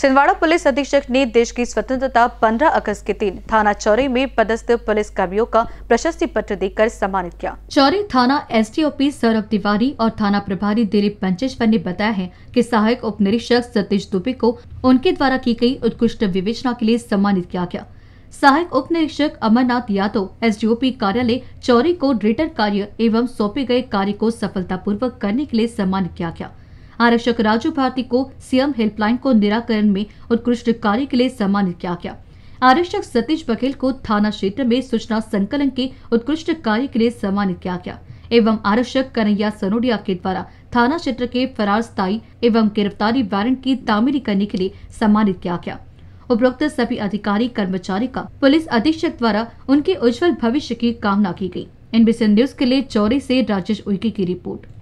Chhindwara police अधीक्षक ने देश की स्वतंत्रता 15 अगस्त के दिन थाना चौरे में पदस्थ पुलिस कर्मियों का प्रशस्ति पत्र देकर सम्मानित किया चौरे थाना एसडीओपी सौरभ तिवारी और थाना प्रभारी दिलीप पंचेश्वर ने बताया है कि सहायक उप निरीक्षक सतीश दुबे को उनके द्वारा की गई उत्कृष्ट विवेचना के लिए सम्मानित किया गया सहायक उप निरीक्षक अमरनाथ यादव पी कार्यालय चौरी को रिटर्न कार्य एवं सौंपे गए कार्य को पूर्वक करने के लिए सम्मानित किया गया आरक्षक राजू भारती को सीएम हेल्पलाइन को निराकरण में उत्कृष्ट कार्य के लिए सम्मानित किया गया आरक्षक सतीश बघेल को थाना क्षेत्र में सूचना संकलन के उत्कृष्ट कार्य के लिए सम्मानित किया गया एवं आरक्षक कन्हैया सनोडिया के द्वारा थाना क्षेत्र के फरार स्थायी एवं गिरफ्तारी वारंट की तामीरी करने के लिए सम्मानित किया गया उपरोक्त सभी अधिकारी कर्मचारी का पुलिस अधीक्षक द्वारा उनके उज्जवल भविष्य की कामना की गयी एनबीसी न्यूज के लिए चौरी से राजेश उइकी की रिपोर्ट